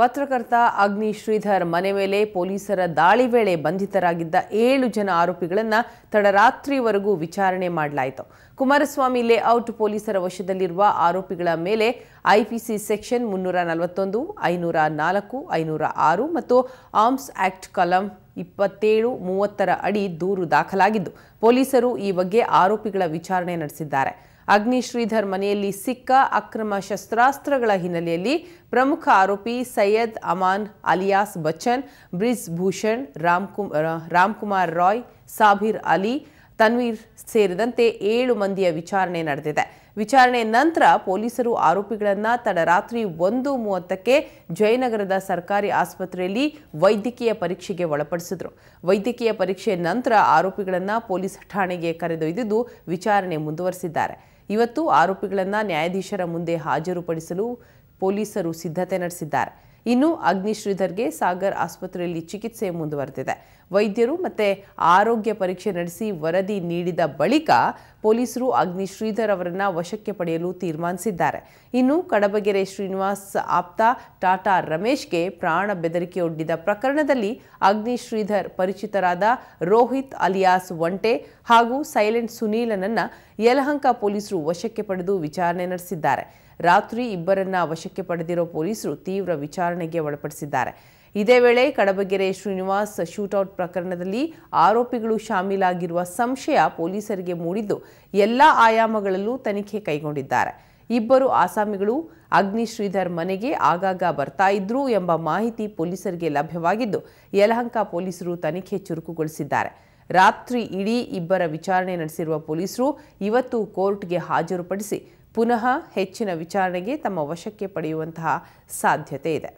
ಪತ್ರಕರ್ತ ಅಗ್ನಿ ಶ್ರೀಧರ್ ಮನೆ ಮೇಲೆ ಪೊಲೀಸರ ದಾಳಿ ವೇಳೆ ಬಂಧಿತರಾಗಿದ್ದ ಏಳು ಜನ ಆರೋಪಿಗಳನ್ನು ತಡರಾತ್ರಿವರೆಗೂ ವಿಚಾರಣೆ ಮಾಡಲಾಯಿತು ಕುಮಾರಸ್ವಾಮಿ ಲೇಔಟ್ ಪೊಲೀಸರ ವಶದಲ್ಲಿರುವ ಆರೋಪಿಗಳ ಮೇಲೆ ಐಪಿಸಿ ಸೆಕ್ಷನ್ ಮುನ್ನೂರ ನಲವತ್ತೊಂದು ಐನೂರ ನಾಲ್ಕು ಐನೂರ ಆರು ಮತ್ತು ಆರ್ಮ್ಸ್ ಆಕ್ಟ್ ಕಲಂ ಇಪ್ಪತ್ತೇಳು ಮೂವತ್ತರ ಅಡಿ ದೂರು ದಾಖಲಾಗಿದ್ದು ಪೊಲೀಸರು ಈ ಬಗ್ಗೆ ಆರೋಪಿಗಳ ವಿಚಾರಣೆ ನಡೆಸಿದ್ದಾರೆ ಅಗ್ನಿ ಶ್ರೀಧರ್ ಮನೆಯಲ್ಲಿ ಸಿಕ್ಕ ಅಕ್ರಮ ಶಸ್ತ್ರಾಸ್ತ್ರಗಳ ಹಿನ್ನೆಲೆಯಲ್ಲಿ ಪ್ರಮುಖ ಆರೋಪಿ ಸೈಯದ್ ಅಮಾನ್ ಅಲಿಯಾಸ್ ಬಚ್ಚನ್ ಬ್ರಿಜ್ ಭೂಷಣ್ ರಾಮ್ಕುಮಾರ್ ರಾಯ್ ಸಾಬೀರ್ ಅಲಿ ತನ್ವೀರ್ ಸೇರಿದಂತೆ ಏಳು ಮಂದಿಯ ವಿಚಾರಣೆ ನಡೆದಿದೆ ವಿಚಾರಣೆ ನಂತರ ಪೊಲೀಸರು ಆರೋಪಿಗಳನ್ನು ತಡರಾತ್ರಿ ಒಂದು ಮೂವತ್ತಕ್ಕೆ ಜಯನಗರದ ಸರ್ಕಾರಿ ಆಸ್ಪತ್ರೆಯಲ್ಲಿ ವೈದ್ಯಕೀಯ ಪರೀಕ್ಷೆಗೆ ಒಳಪಡಿಸಿದ್ರು ವೈದ್ಯಕೀಯ ಪರೀಕ್ಷೆ ನಂತರ ಆರೋಪಿಗಳನ್ನು ಪೊಲೀಸ್ ಠಾಣೆಗೆ ಕರೆದೊಯ್ದಿದ್ದು ವಿಚಾರಣೆ ಮುಂದುವರೆಸಿದ್ದಾರೆ ಇವತ್ತು ಆರೋಪಿಗಳನ್ನು ನ್ಯಾಯಾಧೀಶರ ಮುಂದೆ ಹಾಜರುಪಡಿಸಲು ಪೊಲೀಸರು ಸಿದ್ಧತೆ ನಡೆಸಿದ್ದಾರೆ ಇನ್ನು ಅಗ್ನಿಶ್ರೀಧರ್ಗೆ ಸಾಗರ್ ಆಸ್ಪತ್ರೆಯಲ್ಲಿ ಚಿಕಿತ್ಸೆ ಮುಂದುವರೆದಿದೆ ವೈದ್ಯರು ಮತ್ತೆ ಆರೋಗ್ಯ ಪರೀಕ್ಷೆ ನಡೆಸಿ ವರದಿ ನೀಡಿದ ಬಳಿಕ ಪೊಲೀಸರು ಅಗ್ನಿಶ್ರೀಧರ್ ಅವರನ್ನ ವಶಕ್ಕೆ ಪಡೆಯಲು ತೀರ್ಮಾನಿಸಿದ್ದಾರೆ ಇನ್ನು ಕಡಬಗೆರೆ ಶ್ರೀನಿವಾಸ್ ಆಪ್ತ ಟಾಟಾ ರಮೇಶ್ಗೆ ಪ್ರಾಣ ಬೆದರಿಕೆಯೊಡ್ಡಿದ ಪ್ರಕರಣದಲ್ಲಿ ಅಗ್ನಿ ಶ್ರೀಧರ್ ಪರಿಚಿತರಾದ ರೋಹಿತ್ ಅಲಿಯಾಸ್ ಒಂಟೆ ಹಾಗೂ ಸೈಲೆಂಟ್ ಸುನೀಲನನ್ನ ಯಲಹಂಕ ಪೊಲೀಸರು ವಶಕ್ಕೆ ಪಡೆದು ವಿಚಾರಣೆ ನಡೆಸಿದ್ದಾರೆ ರಾತ್ರಿ ಇಬ್ಬರನ್ನ ವಶಕ್ಕೆ ಪಡೆದಿರೋ ಪೊಲೀಸರು ತೀವ್ರ ವಿಚಾರ ವಿಚಾರಣೆಗೆ ಒಳಪಡಿಸಿದ್ದಾರೆ ಇದೇ ವೇಳೆ ಕಡಬಗೆರೆ ಶ್ರೀನಿವಾಸ್ ಶೂಟೌಟ್ ಪ್ರಕರಣದಲ್ಲಿ ಆರೋಪಿಗಳು ಶಾಮೀಲಾಗಿರುವ ಸಂಶಯ ಪೊಲೀಸರಿಗೆ ಮೂಡಿದ್ದು ಎಲ್ಲ ಆಯಾಮಗಳಲ್ಲೂ ತನಿಖೆ ಕೈಗೊಂಡಿದ್ದಾರೆ ಇಬ್ಬರು ಆಸಾಮಿಗಳು ಅಗ್ನಿ ಶ್ರೀಧರ್ ಮನೆಗೆ ಆಗಾಗ ಬರ್ತಾ ಇದ್ರು ಎಂಬ ಮಾಹಿತಿ ಪೊಲೀಸರಿಗೆ ಲಭ್ಯವಾಗಿದ್ದು ಯಲಹಂಕ ಪೊಲೀಸರು ತನಿಖೆ ಚುರುಕುಗೊಳಿಸಿದ್ದಾರೆ ರಾತ್ರಿ ಇಡೀ ಇಬ್ಬರ ವಿಚಾರಣೆ ನಡೆಸಿರುವ ಪೊಲೀಸರು ಇವತ್ತು ಕೋರ್ಟ್ಗೆ ಹಾಜರುಪಡಿಸಿ ಪುನಃ ಹೆಚ್ಚಿನ ವಿಚಾರಣೆಗೆ ತಮ್ಮ ವಶಕ್ಕೆ ಪಡೆಯುವಂತಹ ಸಾಧ್ಯತೆ ಇದೆ